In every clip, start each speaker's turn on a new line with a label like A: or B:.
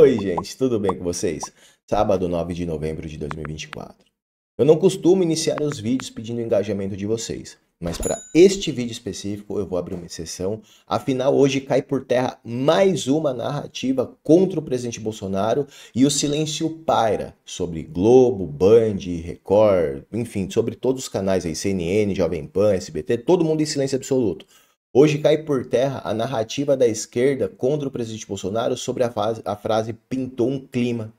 A: Oi, gente, tudo bem com vocês? Sábado 9 de novembro de 2024. Eu não costumo iniciar os vídeos pedindo engajamento de vocês, mas para este vídeo específico eu vou abrir uma exceção. Afinal, hoje cai por terra mais uma narrativa contra o presidente Bolsonaro e o silêncio paira sobre Globo, Band, Record, enfim, sobre todos os canais aí, CNN, Jovem Pan, SBT, todo mundo em silêncio absoluto. Hoje cai por terra a narrativa da esquerda contra o presidente Bolsonaro sobre a, fase, a frase pintou um clima.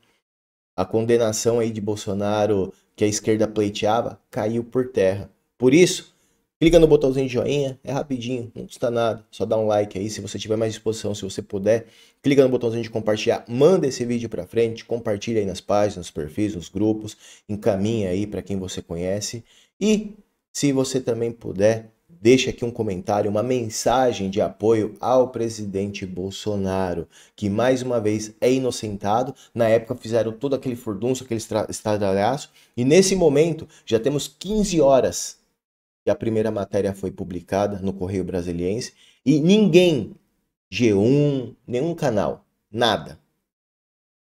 A: A condenação aí de Bolsonaro que a esquerda pleiteava caiu por terra. Por isso, clica no botãozinho de joinha, é rapidinho, não custa nada, só dá um like aí se você tiver mais disposição, se você puder. Clica no botãozinho de compartilhar, manda esse vídeo para frente, compartilha aí nas páginas, nos perfis, nos grupos, encaminha aí para quem você conhece e se você também puder deixe aqui um comentário, uma mensagem de apoio ao presidente Bolsonaro, que mais uma vez é inocentado. Na época fizeram todo aquele furdunço, aquele estradalhaço, e nesse momento já temos 15 horas que a primeira matéria foi publicada no Correio Brasiliense e ninguém, G1, nenhum canal, nada,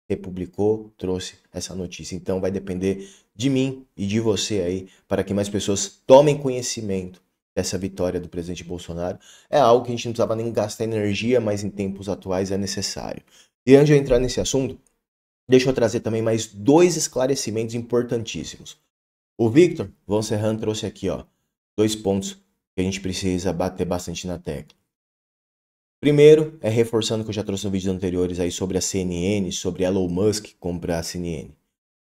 A: republicou, trouxe essa notícia. Então vai depender de mim e de você aí para que mais pessoas tomem conhecimento essa vitória do presidente Bolsonaro é algo que a gente não precisava nem gastar energia, mas em tempos atuais é necessário. E antes de eu entrar nesse assunto, deixa eu trazer também mais dois esclarecimentos importantíssimos. O Victor Von Serran trouxe aqui ó, dois pontos que a gente precisa bater bastante na tecla. Primeiro, é reforçando o que eu já trouxe em vídeos anteriores aí sobre a CNN, sobre Elon Musk comprar a CNN.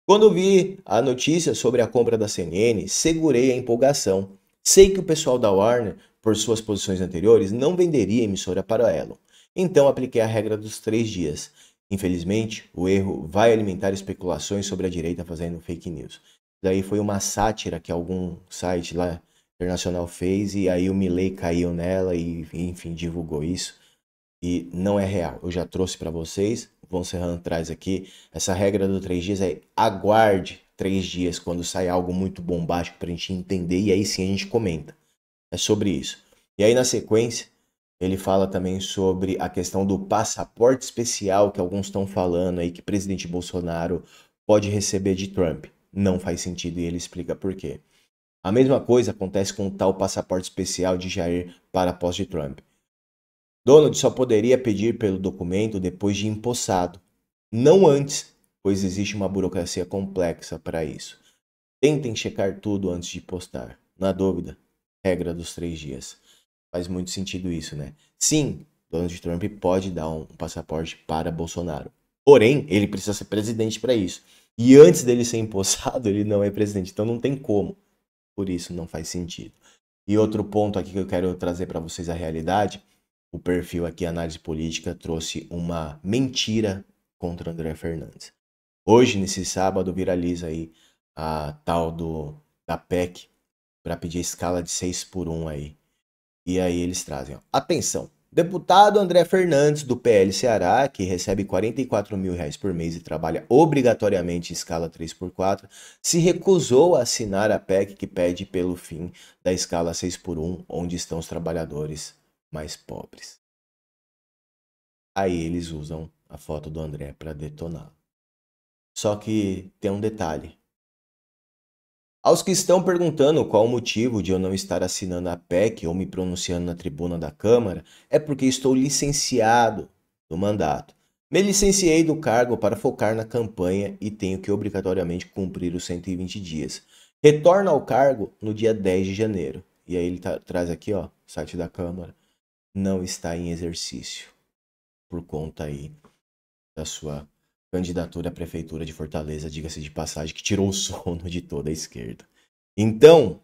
A: Quando vi a notícia sobre a compra da CNN, segurei a empolgação Sei que o pessoal da Warner, por suas posições anteriores, não venderia a emissora para Elon. Então apliquei a regra dos três dias. Infelizmente, o erro vai alimentar especulações sobre a direita fazendo fake news. Daí foi uma sátira que algum site lá internacional fez e aí o Milley caiu nela e enfim divulgou isso. E não é real. Eu já trouxe para vocês. Von Serran traz aqui. Essa regra do três dias é aguarde três dias, quando sai algo muito bombástico para a gente entender, e aí sim a gente comenta. É sobre isso. E aí, na sequência, ele fala também sobre a questão do passaporte especial que alguns estão falando aí que o presidente Bolsonaro pode receber de Trump. Não faz sentido e ele explica por quê. A mesma coisa acontece com o tal passaporte especial de Jair para a posse de Trump. Donald só poderia pedir pelo documento depois de empossado, não antes, pois existe uma burocracia complexa para isso. Tentem checar tudo antes de postar. Na dúvida, regra dos três dias. Faz muito sentido isso, né? Sim, Donald Trump pode dar um passaporte para Bolsonaro. Porém, ele precisa ser presidente para isso. E antes dele ser empossado, ele não é presidente. Então não tem como. Por isso não faz sentido. E outro ponto aqui que eu quero trazer para vocês a realidade, o perfil aqui Análise Política trouxe uma mentira contra André Fernandes. Hoje, nesse sábado, viraliza aí a tal do da PEC para pedir a escala de 6 por 1 aí. E aí eles trazem, ó. atenção, deputado André Fernandes do PL Ceará, que recebe 44 mil reais por mês e trabalha obrigatoriamente em escala 3 por 4, se recusou a assinar a PEC que pede pelo fim da escala 6 por 1, onde estão os trabalhadores mais pobres. Aí eles usam a foto do André para detoná-lo. Só que tem um detalhe. Aos que estão perguntando qual o motivo de eu não estar assinando a PEC ou me pronunciando na tribuna da Câmara, é porque estou licenciado do mandato. Me licenciei do cargo para focar na campanha e tenho que obrigatoriamente cumprir os 120 dias. Retorno ao cargo no dia 10 de janeiro. E aí ele tá, traz aqui, ó, site da Câmara. Não está em exercício por conta aí da sua candidatura à prefeitura de Fortaleza, diga-se de passagem, que tirou o sono de toda a esquerda. Então,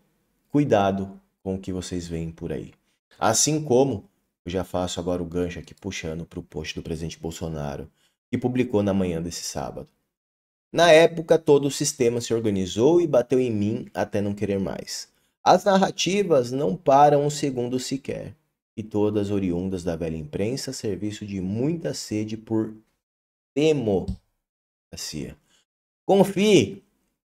A: cuidado com o que vocês veem por aí. Assim como eu já faço agora o gancho aqui puxando para o post do presidente Bolsonaro, que publicou na manhã desse sábado. Na época, todo o sistema se organizou e bateu em mim até não querer mais. As narrativas não param um segundo sequer, e todas oriundas da velha imprensa, serviço de muita sede por demo Confie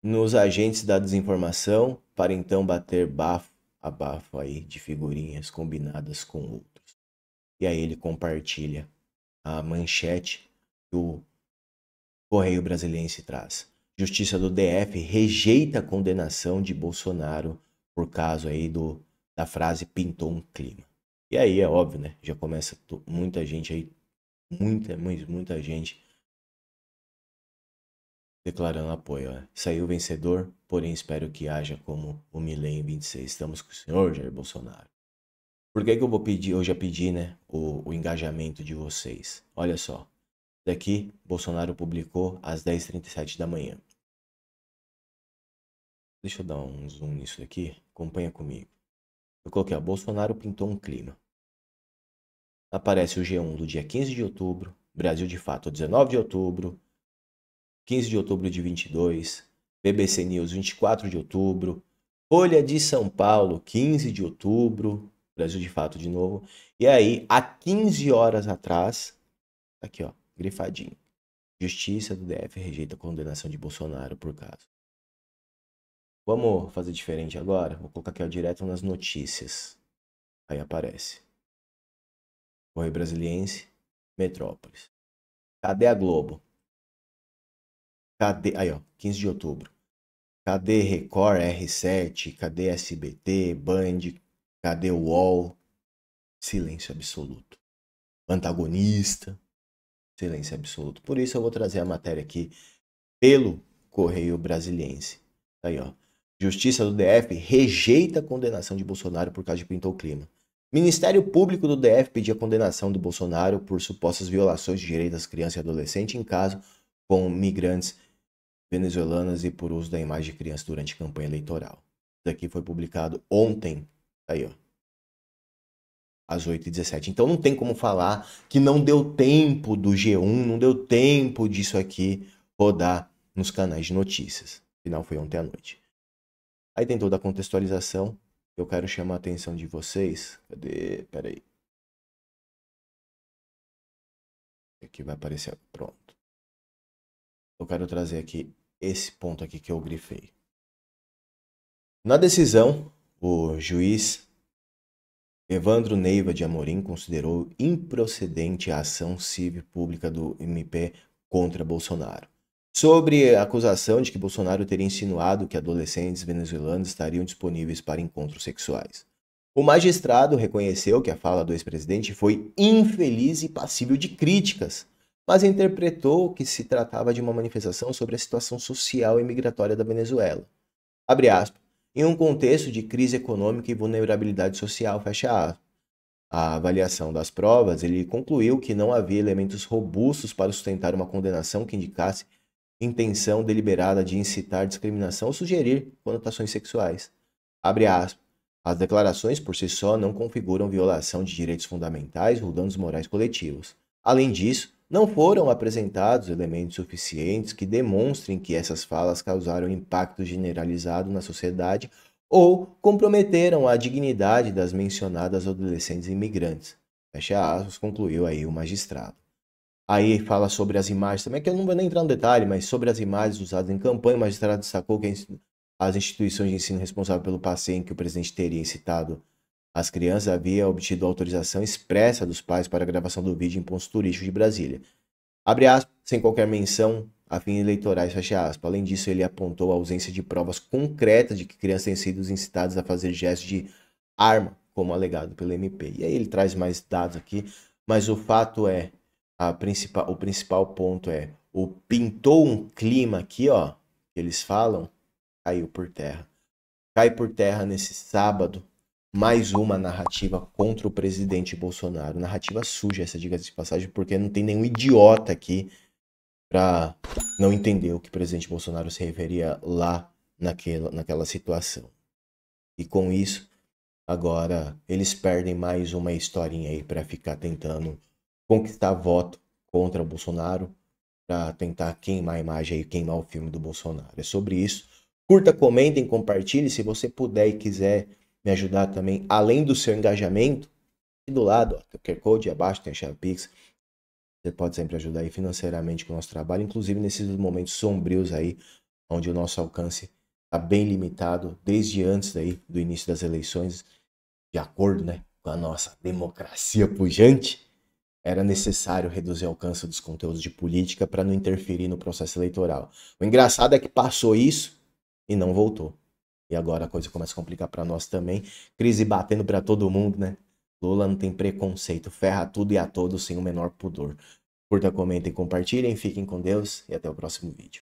A: nos agentes da desinformação para então bater bafo a bafo aí de figurinhas combinadas com outros. E aí ele compartilha a manchete que o Correio Brasiliense traz. Justiça do DF rejeita a condenação de Bolsonaro por causa aí do, da frase pintou um clima. E aí é óbvio, né? Já começa muita gente aí, muita, muita, muita gente declarando apoio. Ó. Né? Saiu vencedor, porém espero que haja como o Milen 26. Estamos com o senhor, Jair Bolsonaro. Por que, que eu vou pedir, eu já pedi, né, o, o engajamento de vocês? Olha só. Daqui, Bolsonaro publicou às 10h37 da manhã. Deixa eu dar um zoom nisso aqui. Acompanha comigo. Eu coloquei, ó, Bolsonaro pintou um clima. Aparece o G1 do dia 15 de outubro, Brasil de fato 19 de outubro, 15 de outubro de 22, BBC News 24 de outubro, Folha de São Paulo 15 de outubro, Brasil de fato de novo. E aí, há 15 horas atrás, tá aqui ó, grifadinho. Justiça do DF rejeita a condenação de Bolsonaro por caso. Vamos fazer diferente agora? Vou colocar aqui ó, direto nas notícias. Aí aparece. Correio Brasiliense, Metrópolis. Cadê a Globo? Cadê. Aí, ó, 15 de outubro. Cadê Record, R7, cadê SBT, Band, cadê UOL? Silêncio absoluto. Antagonista, silêncio absoluto. Por isso eu vou trazer a matéria aqui pelo Correio Brasiliense. Aí, ó. Justiça do DF rejeita a condenação de Bolsonaro por causa de pintou o clima. Ministério Público do DF pediu a condenação do Bolsonaro por supostas violações de direitos das crianças e adolescentes em caso com migrantes venezuelanas e por uso da imagem de criança durante campanha eleitoral. Isso aqui foi publicado ontem, aí ó, às 8h17. Então não tem como falar que não deu tempo do G1, não deu tempo disso aqui rodar nos canais de notícias. Final foi ontem à noite. Aí tem toda a contextualização. Eu quero chamar a atenção de vocês. Cadê? Peraí. Aqui vai aparecer. Pronto eu quero trazer aqui esse ponto aqui que eu grifei. Na decisão, o juiz Evandro Neiva de Amorim considerou improcedente a ação civil pública do MP contra Bolsonaro. Sobre a acusação de que Bolsonaro teria insinuado que adolescentes venezuelanos estariam disponíveis para encontros sexuais. O magistrado reconheceu que a fala do ex-presidente foi infeliz e passível de críticas, mas interpretou que se tratava de uma manifestação sobre a situação social e migratória da Venezuela. Abre aspas. Em um contexto de crise econômica e vulnerabilidade social, fecha aspas. A avaliação das provas, ele concluiu que não havia elementos robustos para sustentar uma condenação que indicasse intenção deliberada de incitar discriminação ou sugerir conotações sexuais. Abre aspas. As declarações por si só não configuram violação de direitos fundamentais ou danos morais coletivos. Além disso, não foram apresentados elementos suficientes que demonstrem que essas falas causaram impacto generalizado na sociedade ou comprometeram a dignidade das mencionadas adolescentes imigrantes. Fecha aspas, concluiu aí o magistrado. Aí fala sobre as imagens também, que eu não vou nem entrar no detalhe, mas sobre as imagens usadas em campanha, o magistrado destacou que as instituições de ensino responsáveis pelo passeio em que o presidente teria incitado as crianças haviam obtido autorização expressa dos pais para a gravação do vídeo em pontos turísticos de Brasília. Abre aspas, sem qualquer menção a fins eleitorais, fecha aspas. Além disso, ele apontou a ausência de provas concretas de que crianças têm sido incitadas a fazer gestos de arma, como alegado pelo MP. E aí ele traz mais dados aqui, mas o fato é, a principal, o principal ponto é, o pintou um clima aqui, ó, que eles falam, caiu por terra. Cai por terra nesse sábado mais uma narrativa contra o presidente Bolsonaro. Narrativa suja essa, diga de passagem, porque não tem nenhum idiota aqui para não entender o que o presidente Bolsonaro se referia lá naquela, naquela situação. E com isso, agora eles perdem mais uma historinha aí para ficar tentando conquistar voto contra o Bolsonaro, para tentar queimar a imagem aí, queimar o filme do Bolsonaro. É sobre isso. Curta, comentem, compartilhe se você puder e quiser me ajudar também, além do seu engajamento, e do lado, o QR Code, abaixo tem a chave Pix. Você pode sempre ajudar aí financeiramente com o nosso trabalho, inclusive nesses momentos sombrios aí, onde o nosso alcance está bem limitado, desde antes aí do início das eleições, de acordo né, com a nossa democracia pujante, era necessário reduzir o alcance dos conteúdos de política para não interferir no processo eleitoral. O engraçado é que passou isso e não voltou. E agora a coisa começa a complicar para nós também. Crise batendo para todo mundo, né? Lula não tem preconceito, ferra tudo e a todos sem o menor pudor. Curta, comentem, compartilhem, fiquem com Deus e até o próximo vídeo.